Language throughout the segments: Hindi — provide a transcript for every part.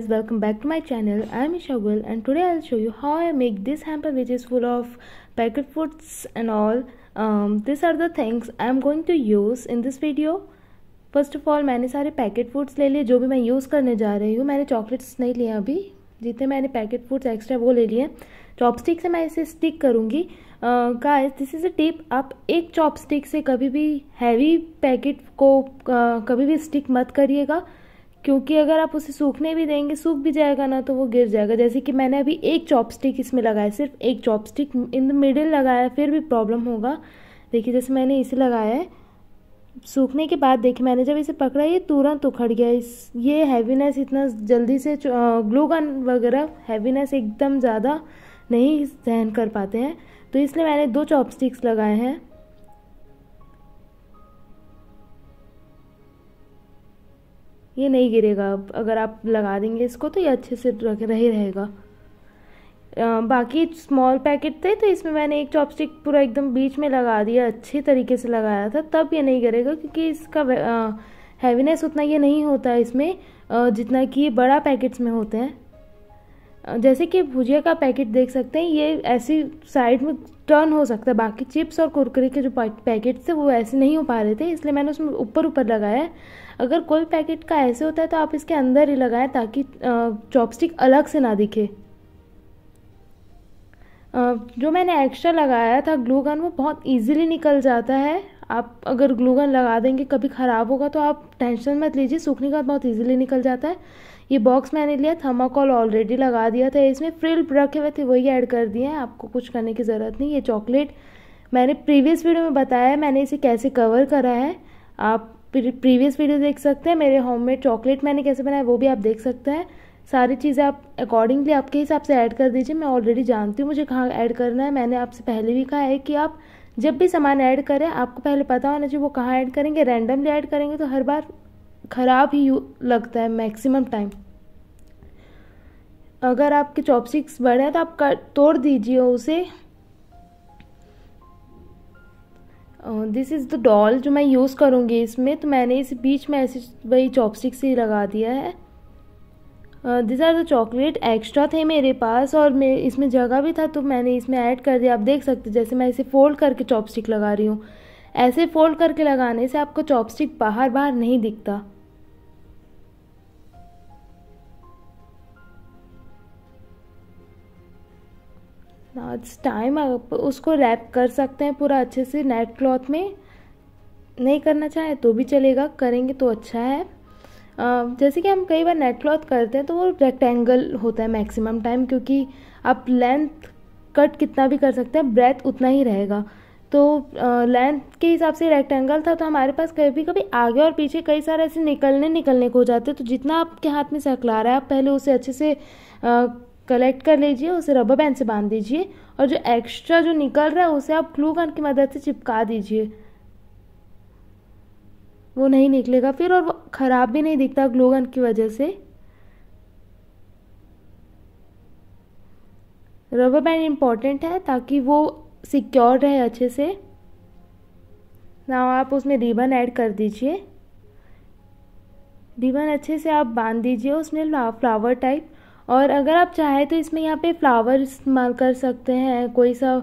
guys welcome back to my channel i i'm Ishagul and today i'll show you how i make this hamper which is full of packet foods and all um, these are the things i am going to use in this video first of all मैंने सारे पैकेट फूड्स ले लिए जो भी मैं यूज़ करने जा रही हूँ मैंने चॉकलेट्स नहीं लिए अभी जितने मैंने पैकेट फूड्स एक्स्ट्रा वो ले लिए चॉपस्टिक से मैं इसे स्टिक करूँगी guys this is a tip आप एक चॉपस्टिक से कभी भी हैवी पैकेट को uh, कभी भी स्टिक मत करिएगा क्योंकि अगर आप उसे सूखने भी देंगे सूख भी जाएगा ना तो वो गिर जाएगा जैसे कि मैंने अभी एक चॉपस्टिक इसमें लगाया सिर्फ एक चॉपस्टिक इन द मिडिल लगाया फिर भी प्रॉब्लम होगा देखिए जैसे मैंने इसे लगाया है सूखने के बाद देखिए मैंने जब इसे पकड़ा ये तुरंत उखड़ गया इस ये हैवीनेस इतना जल्दी से ग्लू गन वगैरह हैवीनेस एकदम ज़्यादा नहीं सहन कर पाते हैं तो इसलिए मैंने दो चॉपस्टिक्स लगाए हैं ये नहीं गिरेगा अब अगर आप लगा देंगे इसको तो ये अच्छे से रख रह रहेगा बाकी स्मॉल पैकेट थे तो इसमें मैंने एक चॉपस्टिक पूरा एकदम बीच में लगा दिया अच्छे तरीके से लगाया था तब ये नहीं गिरेगा क्योंकि इसका हैवीनेस उतना ये नहीं होता है इसमें जितना कि बड़ा पैकेट्स में होते हैं जैसे कि भुजिया का पैकेट देख सकते हैं ये ऐसी साइड में टर्न हो सकता है बाकी चिप्स और कुरकुरे के जो पैकेट थे वो ऐसे नहीं हो पा रहे थे इसलिए मैंने उसमें ऊपर ऊपर लगाया है अगर कोई पैकेट का ऐसे होता है तो आप इसके अंदर ही लगाएं ताकि चॉपस्टिक अलग से ना दिखे जो मैंने एक्स्ट्रा लगाया था ग्लू गन वो बहुत ईजिली निकल जाता है आप अगर ग्लू गन लगा देंगे कभी ख़राब होगा तो आप टेंशन मत लीजिए सूखने का बहुत ईजिली निकल जाता है ये बॉक्स मैंने लिया थर्माकोल ऑलरेडी लगा दिया था इसमें फ्रिल रखे हुए थे वही ऐड कर दिए हैं आपको कुछ करने की ज़रूरत नहीं ये चॉकलेट मैंने प्रीवियस वीडियो में बताया है मैंने इसे कैसे कवर करा है आप प्रीवियस वीडियो देख सकते हैं मेरे होम चॉकलेट मैंने कैसे बनाया वो भी आप देख सकते हैं सारी चीज़ें आप अकॉर्डिंगली आपके हिसाब से ऐड कर दीजिए मैं ऑलरेडी जानती हूँ मुझे कहाँ ऐड करना है मैंने आपसे पहले भी कहा है कि आप जब भी सामान ऐड करें आपको पहले पता होना चाहिए वो कहाँ ऐड करेंगे रैंडमली ऐड करेंगे तो हर बार ख़राब ही लगता है मैक्सिमम टाइम अगर आपके चॉपस्टिक्स बड़े हैं तो आप तोड़ दीजिए उसे दिस इज़ द डॉल जो मैं यूज़ करूंगी इसमें तो मैंने इस बीच में ऐसे वही चॉपस्टिक से लगा दिया है this are the chocolate extra थे मेरे पास और मैं इसमें जगह भी था तो मैंने इसमें ऐड कर दिया आप देख सकते जैसे मैं इसे फोल्ड करके चॉपस्टिक लगा रही हूँ ऐसे फोल्ड करके लगाने से आपको चॉपस्टिक बाहर बाहर नहीं दिखता नाउ इट्स टाइम आप उसको रैप कर सकते हैं पूरा अच्छे से नेट क्लॉथ में नहीं करना चाहे तो भी चलेगा करेंगे तो अच्छा है जैसे कि हम कई बार नेट क्लॉथ करते हैं तो वो रेक्टेंगल होता है मैक्सिमम टाइम क्योंकि आप लेंथ कट कितना भी कर सकते हैं ब्रेथ उतना ही रहेगा तो लेंथ के हिसाब से रेक्टेंगल था तो हमारे पास कभी कभी आगे और पीछे कई सारे ऐसे निकलने निकलने को हो जाते हैं तो जितना आपके हाथ में सकला रहा है आप पहले उसे अच्छे से कलेक्ट कर लीजिए उसे रबर बैंड से बांध दीजिए और जो एक्स्ट्रा जो निकल रहा है उसे आप ग्लू गन की मदद से चिपका दीजिए वो नहीं निकलेगा फिर और ख़राब भी नहीं दिखता ग्लू गन की वजह से रबर बैंड इम्पॉर्टेंट है ताकि वो सिक्योर रहे अच्छे से ना आप उसमें रिबन ऐड कर दीजिए रिबन अच्छे से आप बांध दीजिए उसमें फ्लावर टाइप और अगर आप चाहें तो इसमें यहाँ पे फ्लावर इस्तेमाल कर सकते हैं कोई सा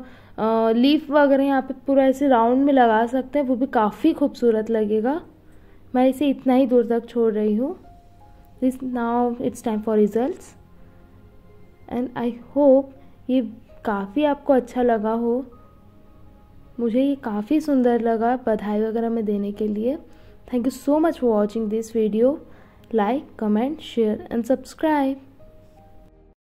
लीफ वगैरह यहाँ पे पूरा ऐसे राउंड में लगा सकते हैं वो भी काफ़ी खूबसूरत लगेगा मैं इसे इतना ही दूर तक छोड़ रही हूँ this now it's time for results and I hope ये काफ़ी आपको अच्छा लगा हो मुझे ये काफ़ी सुंदर लगा बधाई वगैरह में देने के लिए thank you so much for watching this video like comment share and subscribe